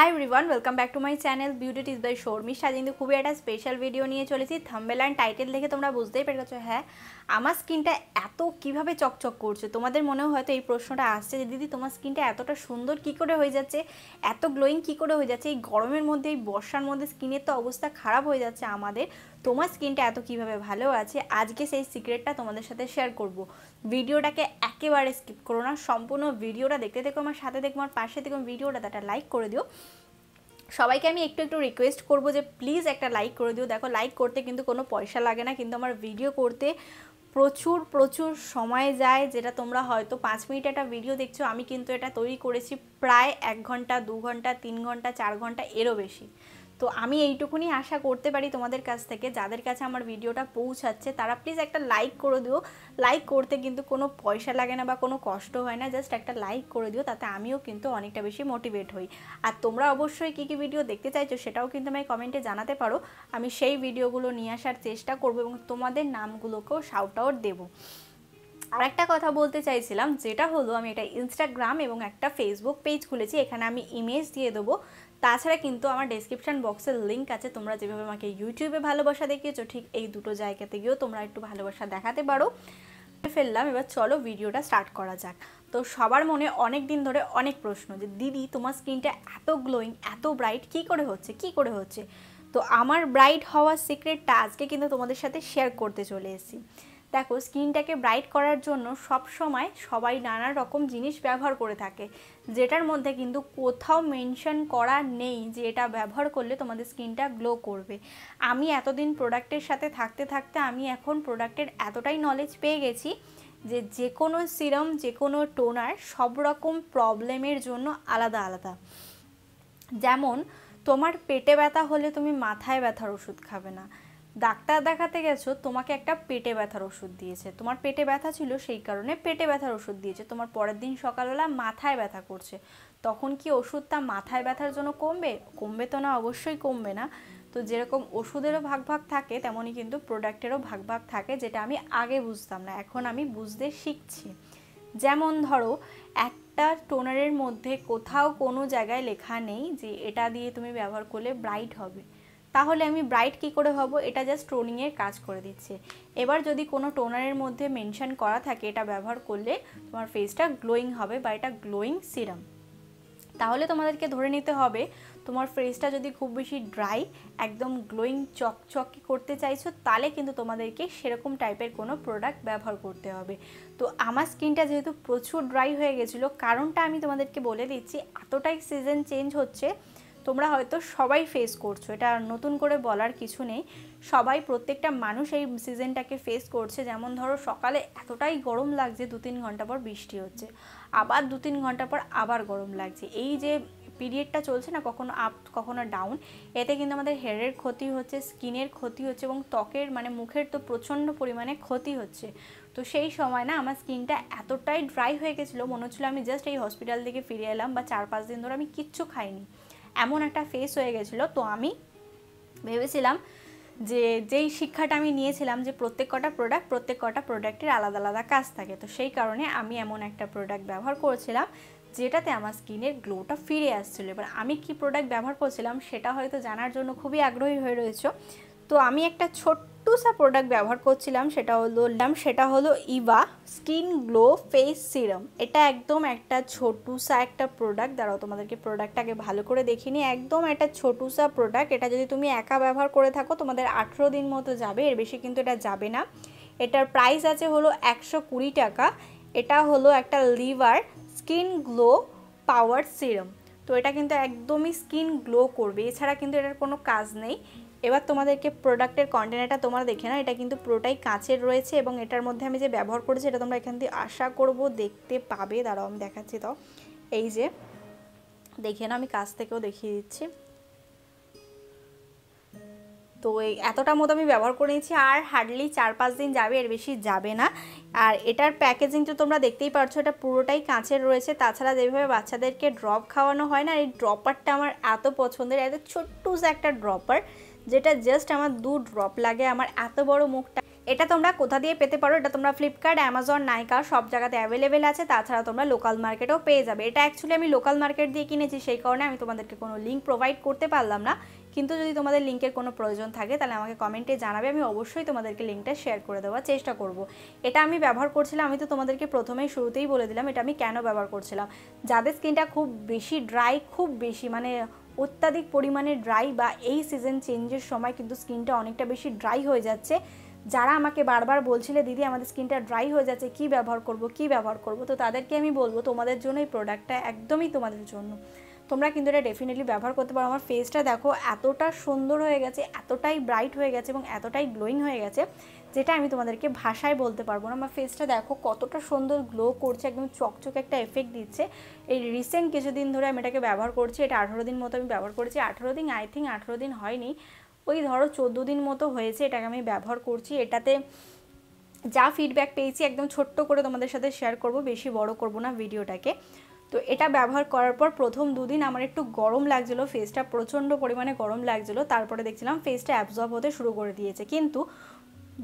High রিভান welcome back to my channel beauty tips by Sharmi আজ কিন্তু খুবই একটা স্পেশাল ভিডিও নিয়ে চলেছি থাম্বেল অ্যান্ড টাইটেল দেখে তোমরা বুঝতেই গেছো হ্যাঁ আমার স্কিনটা এত কিভাবে চকচক করছে তোমাদের মনেও হয়তো এই প্রশ্নটা আসছে যে দিদি তোমার স্কিনটা এতটা সুন্দর কি করে হয়ে যাচ্ছে এত গ্লোয়িং কি করে হয়ে যাচ্ছে এই গরমের মধ্যে এই বর্ষার মধ্যে স্কিনের তো অবস্থা খারাপ হয়ে যাচ্ছে আমাদের তোমার স্কিনটা এত কিভাবে ভালো আছে আজকে সেই সিক্রেটটা তোমাদের সাথে শেয়ার করব ভিডিওটাকে একেবারে স্কিপ করো না সম্পূর্ণ ভিডিওটা দেখতে দেখো আমার সাথে দেখো আমার পাশে দেখো ভিডিওটা একটা লাইক করে দিও সবাইকে আমি একটু একটু রিকোয়েস্ট করব যে প্লিজ একটা লাইক করে দিও দেখো লাইক করতে কিন্তু কোনো পয়সা লাগে না কিন্তু আমার ভিডিও করতে প্রচুর প্রচুর সময় যায় যেটা তোমরা হয়তো পাঁচ মিনিট একটা ভিডিও দেখছো আমি কিন্তু এটা তৈরি করেছি প্রায় এক ঘন্টা দু ঘন্টা তিন ঘন্টা চার ঘন্টা এরও বেশি তো আমি এইটুকুনি আশা করতে পারি তোমাদের কাছ থেকে যাদের কাছে আমার ভিডিওটা পৌঁছাচ্ছে তারা প্লিজ একটা লাইক করে দিও লাইক করতে কিন্তু কোনো পয়সা লাগে না বা কোনো কষ্ট হয় না জাস্ট একটা লাইক করে দিও তাতে আমিও কিন্তু অনেকটা বেশি মোটিভেট হই আর তোমরা অবশ্যই কী কী ভিডিও দেখতে চাইছো সেটাও কিন্তু আমায় কমেন্টে জানাতে পারো আমি সেই ভিডিওগুলো নিয়ে আসার চেষ্টা করবো এবং তোমাদের নামগুলোকেও শাউট আউট দেবো আর একটা কথা বলতে চাইছিলাম যেটা হলো আমি এটা ইনস্টাগ্রাম এবং একটা ফেসবুক পেজ খুলেছি এখানে আমি ইমেজ দিয়ে দেবো তাছাড়া কিন্তু আমার ডেসক্রিপশান বক্সের লিঙ্ক আছে তোমরা যেভাবে আমাকে ইউটিউবে ভালোবাসা দেখিয়েছো ঠিক এই দুটো জায়গাতে গিয়েও তোমরা একটু ভালোবাসা দেখাতে পারো ফেললাম এবার চলো ভিডিওটা স্টার্ট করা যাক তো সবার মনে অনেক দিন ধরে অনেক প্রশ্ন যে দিদি তোমার স্কিনটা এত গ্লোয়িং এত ব্রাইট কি করে হচ্ছে কি করে হচ্ছে তো আমার ব্রাইট হওয়ার সিক্রেটটা আজকে কিন্তু তোমাদের সাথে শেয়ার করতে চলে এসেছি দেখো স্কিনটাকে ব্রাইট করার জন্য সব সময় সবাই নানা রকম জিনিস ব্যবহার করে থাকে যেটার মধ্যে কিন্তু কোথাও মেনশন করা নেই যে এটা ব্যবহার করলে তোমাদের স্কিনটা গ্লো করবে আমি এতদিন প্রোডাক্টের সাথে থাকতে থাকতে আমি এখন প্রোডাক্টের এতটাই নলেজ পেয়ে গেছি যে যে কোনো সিরাম যে কোনো টোনার সব রকম প্রবলেমের জন্য আলাদা আলাদা যেমন তোমার পেটে ব্যথা হলে তুমি মাথায় ব্যথার ওষুধ খাবে না ডাক্তার দেখাতে গেছো তোমাকে একটা পেটে ব্যথার ওষুধ দিয়েছে তোমার পেটে ব্যথা ছিল সেই কারণে পেটে ব্যথার ওষুধ দিয়েছে তোমার পরের দিন সকালবেলা মাথায় ব্যথা করছে তখন কি ওষুধটা মাথায় ব্যথার জন্য কমবে কমবে তো না অবশ্যই কমবে না তো যেরকম ওষুধেরও ভাগ ভাগ থাকে তেমনই কিন্তু প্রোডাক্টেরও ভাগ ভাগ থাকে যেটা আমি আগে বুঝতাম না এখন আমি বুঝতে শিখছি যেমন ধরো একটা টোনারের মধ্যে কোথাও কোনো জায়গায় লেখা নেই যে এটা দিয়ে তুমি ব্যবহার করলে ব্রাইট হবে তাহলে আমি ব্রাইট কি করে হব এটা জাস্ট টোনিংয়ের কাজ করে দিচ্ছে এবার যদি কোনো টোনারের মধ্যে মেনশান করা থাকে এটা ব্যবহার করলে তোমার ফেসটা গ্লোয়িং হবে বা এটা গ্লোয়িং সিরাম তাহলে তোমাদেরকে ধরে নিতে হবে তোমার ফেসটা যদি খুব বেশি ড্রাই একদম গ্লোয়িং চকচকি করতে চাইছো তাহলে কিন্তু তোমাদেরকে সেরকম টাইপের কোনো প্রোডাক্ট ব্যবহার করতে হবে তো আমার স্কিনটা যেহেতু প্রচুর ড্রাই হয়ে গেছিলো কারণটা আমি তোমাদেরকে বলে দিচ্ছি এতটাই সিজন চেঞ্জ হচ্ছে তোমরা হয়তো সবাই ফেস করছো এটা নতুন করে বলার কিছু নেই সবাই প্রত্যেকটা মানুষ এই সিজনটাকে ফেস করছে যেমন ধরো সকালে এতটাই গরম লাগছে দু তিন ঘন্টা পর বৃষ্টি হচ্ছে আবার দু তিন ঘন্টা পর আবার গরম লাগছে এই যে পিরিয়ডটা চলছে না কখনো আপ কখনো ডাউন এতে কিন্তু আমাদের হেয়ারের ক্ষতি হচ্ছে স্কিনের ক্ষতি হচ্ছে এবং ত্বকের মানে মুখের তো প্রচণ্ড পরিমাণে ক্ষতি হচ্ছে তো সেই সময় না আমার স্কিনটা এতটাই ড্রাই হয়ে গেছিলো মনে হচ্ছিলো আমি জাস্ট এই হসপিটাল থেকে ফিরে এলাম বা চার পাঁচ দিন ধরে আমি কিচ্ছু খাইনি এমন একটা ফেস হয়ে গেছিলো তো আমি ভেবেছিলাম যে যেই শিক্ষাটা আমি নিয়েছিলাম যে প্রত্যেক কটা প্রোডাক্ট প্রত্যেক কটা প্রোডাক্টের আলাদা আলাদা কাজ থাকে তো সেই কারণে আমি এমন একটা প্রোডাক্ট ব্যবহার করেছিলাম যেটাতে আমার স্কিনের গ্লোটা ফিরে আসছিলো এবার আমি কি প্রোডাক্ট ব্যবহার করছিলাম সেটা হয়তো জানার জন্য খুবই আগ্রহী হয়ে রয়েছে তো আমি একটা ছোট্ট টুসা প্রোডাক্ট ব্যবহার করছিলাম সেটা হলো সেটা হলো Eva skin glow face serum এটা একদম একটা ছোটুসা একটা প্রোডাক্ট দাঁড়াও তোমাদেরকে প্রোডাক্টটাকে ভালো করে দেখিনি একদম একটা ছোটুসা প্রোডাক্ট এটা যদি তুমি একা ব্যবহার করে থাকো তোমাদের আঠেরো দিন মতো যাবে এর বেশি কিন্তু এটা যাবে না এটার প্রাইস আছে হলো একশো কুড়ি টাকা এটা হলো একটা Lever skin glow power serum তো এটা কিন্তু একদমই স্কিন গ্লো করবে এছাড়া কিন্তু এটার কোনো কাজ নেই এবার তোমাদেরকে প্রোডাক্টের কন্টেনারটা তোমরা দেখে না এটা কিন্তু পুরোটাই কাঁচের রয়েছে এবং এটার মধ্যে আমি যে ব্যবহার করেছি এটা তোমরা এখান দিয়ে আশা করবো দেখতে পাবে দাঁড়াও আমি দেখাচ্ছি তো এই যে দেখে না আমি কাছ থেকেও দেখিয়ে দিচ্ছি তো এই এতটা মতো আমি ব্যবহার করে নিয়েছি আর হার্ডলি চার পাঁচ দিন যাবে এর বেশি যাবে না আর এটার প্যাকেজিং তো তোমরা দেখতেই পারছো এটা পুরোটাই কাঁচের রয়েছে তাছাড়া যেভাবে বাচ্চাদেরকে ড্রপ খাওয়ানো হয় না এই ড্রপারটা আমার এত পছন্দের এত ছোট্টুস একটা ড্রপার যেটা জাস্ট আমার দু ড্রপ লাগে আমার এত বড় মুখটা এটা তোমরা কোথা দিয়ে পেতে পারো এটা তোমরা ফ্লিপকার্ট অ্যামাজন নাইকা সব জায়গাতে অ্যাভেলেবেল আছে তাছাড়া তোমরা লোকাল মার্কেটেও পেয়ে যাবে এটা অ্যাকচুয়ালি আমি লোকাল মার্কেট দিয়ে কিনেছি সেই কারণে আমি তোমাদেরকে কোনো লিঙ্ক প্রোভাইড করতে পারলাম না কিন্তু যদি তোমাদের লিঙ্কের কোনো প্রয়োজন থাকে তাহলে আমাকে কমেন্টে জানাবে আমি অবশ্যই তোমাদেরকে লিঙ্কটা শেয়ার করে দেওয়ার চেষ্টা করব। এটা আমি ব্যবহার করছিলাম আমি তো তোমাদেরকে প্রথমেই শুরুতেই বলে দিলাম এটা আমি কেন ব্যবহার করছিলাম যাদের স্কিনটা খুব বেশি ড্রাই খুব বেশি মানে অত্যাধিক পরিমাণে ড্রাই বা এই সিজন চেঞ্জের সময় কিন্তু স্কিনটা অনেকটা বেশি ড্রাই হয়ে যাচ্ছে যারা আমাকে বারবার বলছিলে দিদি আমাদের স্কিনটা ড্রাই হয়ে যাচ্ছে কি ব্যবহার করব কি ব্যবহার করব তো তাদেরকে আমি বলবো তোমাদের জন্য এই প্রোডাক্টটা একদমই তোমাদের জন্য তোমরা কিন্তু এটা ডেফিনেটলি ব্যবহার করতে পারো আমার ফেসটা দেখো এতটা সুন্দর হয়ে গেছে এতটাই ব্রাইট হয়ে গেছে এবং এতটাই গ্লোয়িং হয়ে গেছে যেটা আমি তোমাদেরকে ভাষায় বলতে পারবো না আমার ফেসটা দেখো কতটা সুন্দর গ্লো করছে একদম চকচকে একটা এফেক্ট দিচ্ছে এই রিসেন্ট কিছুদিন ধরে আমি এটাকে ব্যবহার করছি এটা আঠেরো দিন মতো আমি ব্যবহার করেছি আঠেরো দিন আই থিঙ্ক আঠেরো দিন হয়নি ওই ধরো চোদ্দো দিন মতো হয়েছে এটাকে আমি ব্যবহার করছি এটাতে যা ফিডব্যাক পেয়েছি একদম ছোট্ট করে তোমাদের সাথে শেয়ার করব বেশি বড় করব না ভিডিওটাকে তো এটা ব্যবহার করার পর প্রথম দুদিন আমার একটু গরম লাগছিলো ফেসটা প্রচণ্ড পরিমাণে গরম লাগছিলো তারপরে দেখছিলাম ফেসটা অ্যাবজর্ব হতে শুরু করে দিয়েছে কিন্তু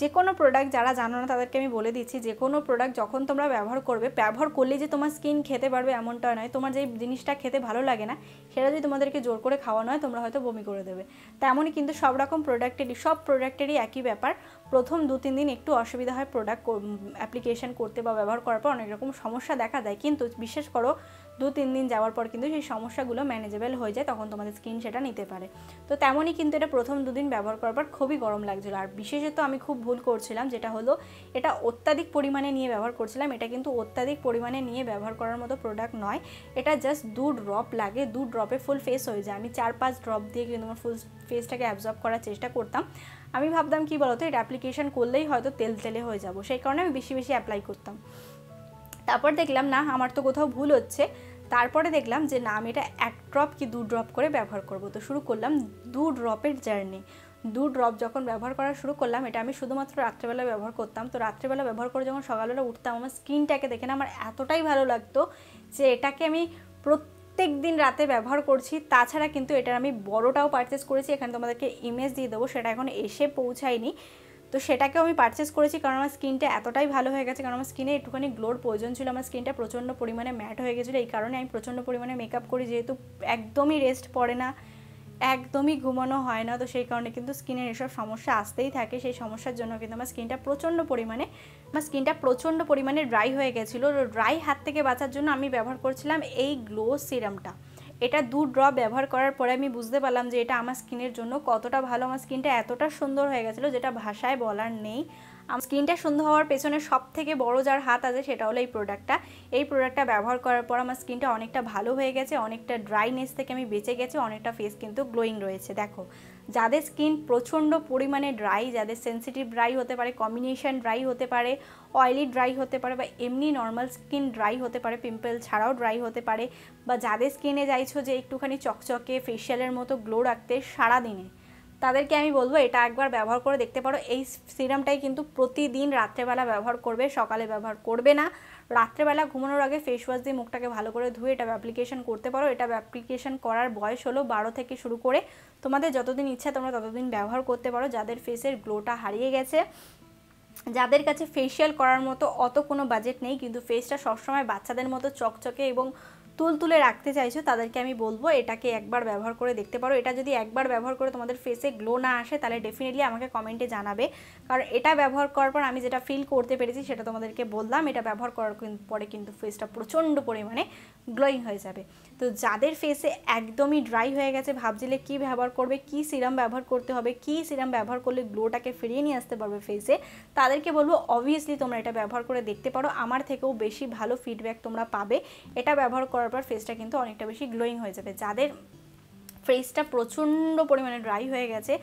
যে কোনো প্রোডাক্ট যারা জানো না তাদেরকে আমি বলে দিচ্ছি যে কোনো প্রোডাক্ট যখন তোমরা ব্যবহার করবে ব্যবহার করলে যে তোমার স্কিন খেতে পারবে এমনটা নয় তোমার যে জিনিসটা খেতে ভালো লাগে না সেটা যদি তোমাদেরকে জোর করে খাওয়ানো হয় তোমরা হয়তো বমি করে দেবে তেমনই কিন্তু সব রকম প্রোডাক্টেরই সব প্রোডাক্টেরই একই ব্যাপার প্রথম দু তিন দিন একটু অসুবিধা হয় প্রোডাক্ট অ্যাপ্লিকেশন করতে বা ব্যবহার করার পর অনেক রকম সমস্যা দেখা দেয় কিন্তু বিশেষ করো দু তিন দিন যাওয়ার পর কিন্তু সেই সমস্যাগুলো ম্যানেজেবল হয়ে যায় তখন তোমাদের স্কিন সেটা নিতে পারে তো তেমনই কিন্তু এটা প্রথম দুদিন ব্যবহার করার পর খুবই গরম লাগছিলো আর বিশেষত আমি খুব ভুল করছিলাম যেটা হলো এটা অত্যাধিক পরিমাণে নিয়ে ব্যবহার করছিলাম এটা কিন্তু অত্যাধিক পরিমাণে নিয়ে ব্যবহার করার মতো প্রোডাক্ট নয় এটা জাস্ট দু ড্রপ লাগে দু ড্রপে ফুল ফেস হয়ে যায় আমি চার পাঁচ ড্রপ দিয়ে কিন্তু আমার ফুল ফেসটাকে অ্যাবজর্ব করার চেষ্টা করতাম আমি ভাবতাম কি বলতো এটা অ্যাপ্লিকেশান করলেই হয়তো তেল তেলে হয়ে যাবো সেই কারণে আমি বেশি বেশি অ্যাপ্লাই করতাম তারপর দেখলাম না আমার তো কোথাও ভুল হচ্ছে তারপরে দেখলাম যে না আমি এটা এক ড্রপ কি দু ড্রপ করে ব্যবহার করব তো শুরু করলাম দু ড্রপের জার্নি দু ড্রপ যখন ব্যবহার করা শুরু করলাম এটা আমি শুধুমাত্র রাত্রেবেলা ব্যবহার করতাম তো রাত্রেবেলা ব্যবহার করে যখন সকালবেলা উঠতাম আমার স্কিনটাকে দেখে না আমার এতটাই ভালো লাগতো যে এটাকে আমি প্রত্যেক দিন রাতে ব্যবহার করছি তাছাড়া কিন্তু এটার আমি বড়টাও পারচেস করেছি এখানে তোমাদেরকে ইমেজ দিয়ে দেবো সেটা এখন এসে পৌঁছায়নি তো সেটাকেও আমি পারচেস করেছি কারণ আমার স্কিনটা এতটাই ভালো হয়ে গেছে কারণ আমার স্কিনে একটুখানি গ্লোর প্রয়োজন ছিল আমার স্কিনটা প্রচণ্ড পরিমাণে ম্যাট হয়ে গেছিলো এই কারণে আমি প্রচণ্ড পরিমাণে মেকআপ করি যেহেতু একদমই রেস্ট পড়ে না একদমই ঘুমানো হয় না তো সেই কারণে কিন্তু স্কিনের এসব সমস্যা আসতেই থাকে সেই সমস্যার জন্য কিন্তু আমার স্কিনটা প্রচণ্ড পরিমাণে আমার স্কিনটা প্রচণ্ড পরিমাণে ড্রাই হয়ে গেছিলো ড্রাই হাত থেকে বাঁচার জন্য আমি ব্যবহার করছিলাম এই গ্লো সিরামটা এটা দু ড্রপ ব্যবহার করার পরে আমি বুঝতে পারলাম যে এটা আমার স্কিনের জন্য কতটা ভালো আমার স্কিনটা এতটা সুন্দর হয়ে গেছিলো যেটা ভাষায় বলার নেই আমার স্কিনটা সুন্দর হওয়ার পেছনে সব থেকে বড়ো যার হাত আছে সেটা হলো এই প্রোডাক্টটা এই প্রোডাক্টটা ব্যবহার করার পর আমার স্কিনটা অনেকটা ভালো হয়ে গেছে অনেকটা ড্রাইনেস থেকে আমি বেঁচে গেছি অনেকটা ফেস কিন্তু গ্লোয়িং রয়েছে দেখো যাদের স্কিন প্রচণ্ড পরিমাণে ড্রাই যাদের সেন্সিটিভ ড্রাই হতে পারে কম্বিনেশন ড্রাই হতে পারে অয়েলি ড্রাই হতে পারে বা এমনি নর্মাল স্কিন ড্রাই হতে পারে পিম্পল ছাড়াও ড্রাই হতে পারে বা যাদের স্কিনে যাইছো যে একটুখানি চকচকে ফেশিয়ালের মতো গ্লো রাখতে সারাদিনে তাদেরকে আমি বলবো এটা একবার ব্যবহার করে দেখতে পারো এই সিরামটাই কিন্তু প্রতিদিন রাত্রেবেলা ব্যবহার করবে সকালে ব্যবহার করবে না রাত্রেবেলা ঘুমানোর আগে ফেস ওয়াশ দিয়ে মুখটাকে ভালো করে ধুয়ে এটা অ্যাপ্লিকেশন করতে পারো এটা অ্যাপ্লিকেশন করার বয়স হলো বারো থেকে শুরু করে তোমাদের যতদিন ইচ্ছা তোমরা ততদিন ব্যবহার করতে পারো যাদের ফেসের গ্লোটা হারিয়ে গেছে যাদের কাছে ফেসিয়াল করার মতো অত কোনো বাজেট নেই কিন্তু ফেসটা সবসময় বাচ্চাদের মতো চকচকে এবং তুল তুলে রাখতে চাইছো তাদেরকে আমি বলবো এটাকে একবার ব্যবহার করে দেখতে পারো এটা যদি একবার ব্যবহার করে তোমাদের ফেসে গ্লো না আসে তাহলে ডেফিনেটলি আমাকে কমেন্টে জানাবে কারণ এটা ব্যবহার করার পর আমি যেটা ফিল করতে পেরেছি সেটা তোমাদেরকে বললাম এটা ব্যবহার করার পরে কিন্তু ফেসটা প্রচণ্ড পরিমাণে গ্লোয়িং হয়ে যাবে তো যাদের ফেসে একদমই ড্রাই হয়ে গেছে ভাবছিলে কি ব্যবহার করবে কি সিরাম ব্যবহার করতে হবে কি সিরাম ব্যবহার করলে গ্লোটাকে ফিরিয়ে নিয়ে আসতে পারবে ফেসে তাদেরকে বলবো অবভিয়াসলি তোমরা এটা ব্যবহার করে দেখতে পারো আমার থেকেও বেশি ভালো ফিডব্যাক তোমরা পাবে এটা ব্যবহার করার পর ফেসটা কিন্তু অনেকটা বেশি গ্লোয়িং হয়ে যাবে যাদের ফেসটা প্রচণ্ড পরিমাণে ড্রাই হয়ে গেছে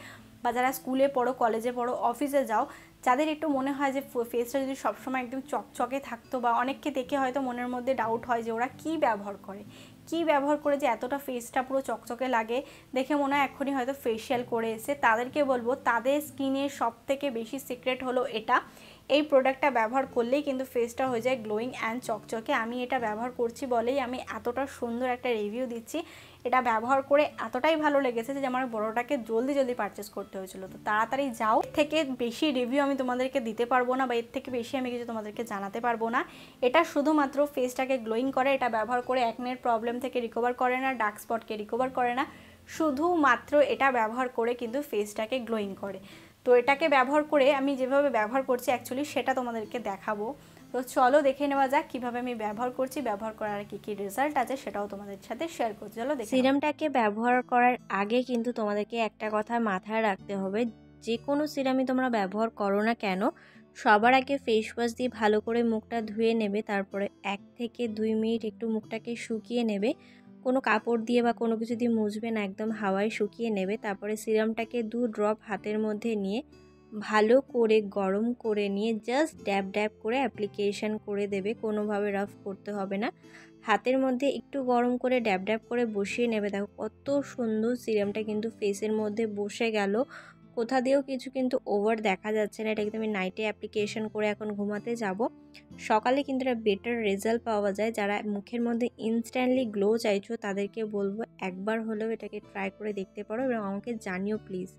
বা যারা স্কুলে পড়ো কলেজে পড়ো অফিসে যাও যাদের একটু মনে হয় যে ফেসটা যদি সবসময় একদম চকচকে থাকতো বা অনেককে দেখে হয়তো মনের মধ্যে ডাউট হয় যে ওরা কি ব্যবহার করে কি ব্যবহার করে যে এতটা ফেসটা পুরো চকচকে লাগে দেখে মনে হয় এখনই হয়তো ফেসিয়াল করে এসে তাদেরকে বলবো তাদের স্কিনের সব থেকে বেশি সিক্রেট হলো এটা এই প্রোডাক্টটা ব্যবহার করলেই কিন্তু ফেসটা হয়ে যায় গ্লোয়িং অ্যান্ড চকচকে আমি এটা ব্যবহার করছি বলেই আমি এতটা সুন্দর একটা রিভিউ দিচ্ছি এটা ব্যবহার করে এতটাই ভালো লেগেছে যে আমার বড়োটাকে জলদি জলদি পারচেস করতে হয়েছিল তো তাড়াতাড়ি যাও থেকে বেশি রিভিউ আমি তোমাদেরকে দিতে পারবো না বা এর থেকে বেশি আমি কিছু তোমাদেরকে জানাতে পারবো না এটা শুধুমাত্র ফেসটাকে গ্লোয়িং করে এটা ব্যবহার করে মেয়ের প্রবলেম থেকে রিকভার করে না ডার্ক স্পটকে রিকভার করে না শুধুমাত্র এটা ব্যবহার করে কিন্তু ফেসটাকে গ্লোয়িং করে তো এটাকে ব্যবহার করে আমি যেভাবে ব্যবহার করছি অ্যাকচুয়ালি সেটা তোমাদেরকে দেখাবো তো চলো দেখে নেওয়া যাক কিভাবে আমি ব্যবহার করছি ব্যবহার করার কি কি রেজাল্ট আছে সেটাও তোমাদের সাথে শেয়ার করছি চলো সিরামটাকে ব্যবহার করার আগে কিন্তু তোমাদেরকে একটা কথা মাথায় রাখতে হবে যে কোনো সিরামই তোমরা ব্যবহার করো না কেন সবার আগে ফেস ওয়াশ দিয়ে ভালো করে মুখটা ধুয়ে নেবে তারপরে এক থেকে দুই মিনিট একটু মুখটাকে শুকিয়ে নেবে কোনো কাপড় দিয়ে বা কোনো কিছু দিয়ে মুছবে না একদম হাওয়ায় শুকিয়ে নেবে তারপরে সিরামটাকে দু ড্রপ হাতের মধ্যে নিয়ে ভালো করে গরম করে নিয়ে জাস্ট ড্যাব ড্যাব করে অ্যাপ্লিকেশন করে দেবে কোনোভাবে রাফ করতে হবে না হাতের মধ্যে একটু গরম করে ড্যাব ড্যাব করে বসিয়ে নেবে দেখো কত সুন্দর সিরামটা কিন্তু ফেসের মধ্যে বসে গেল কোথা দিয়েও কিছু কিন্তু ওভার দেখা যাচ্ছে না এটা কিন্তু আমি নাইটে অ্যাপ্লিকেশন করে এখন ঘুমাতে যাব সকালে কিন্তু এটা বেটার রেজাল্ট পাওয়া যায় যারা মুখের মধ্যে ইনস্ট্যান্টলি গ্লো চাইছো তাদেরকে বলবো একবার হলেও এটাকে ট্রাই করে দেখতে পারো এবং আমাকে জানিও প্লিজ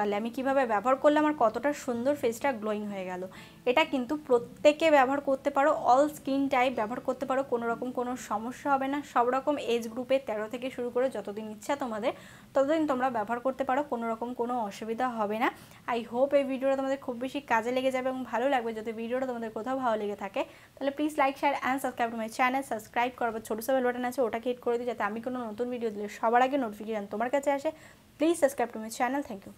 পারলে আমি কিভাবে ব্যবহার করলে আমার কতটা সুন্দর ফেসটা গ্লোয়িং হয়ে গেল এটা কিন্তু প্রত্যেকে ব্যবহার করতে পারো অল স্কিন টাইপ ব্যবহার করতে পারো কোনো রকম কোনো সমস্যা হবে না সব রকম এজ গ্রুপে তেরো থেকে শুরু করে যতদিন ইচ্ছা তোমাদের ততদিন তোমরা ব্যবহার করতে পারো কোনো রকম কোনো অসুবিধা হবে না আই হোপ এই ভিডিওটা তোমাদের খুব বেশি কাজে লেগে যাবে এবং ভালো লাগবে যদি ভিডিওটা তোমাদের কোথাও ভালো লেগে থাকে তাহলে please like share and subscribe to my channel subscribe করবো ছোটো সবাই বাটন আছে ওটাকে হিট করে দিই যাতে আমি কোনো নতুন ভিডিও দিলে সবার আগে নোটিফিকেশান তোমার কাছে আসে please subscribe to my channel thank you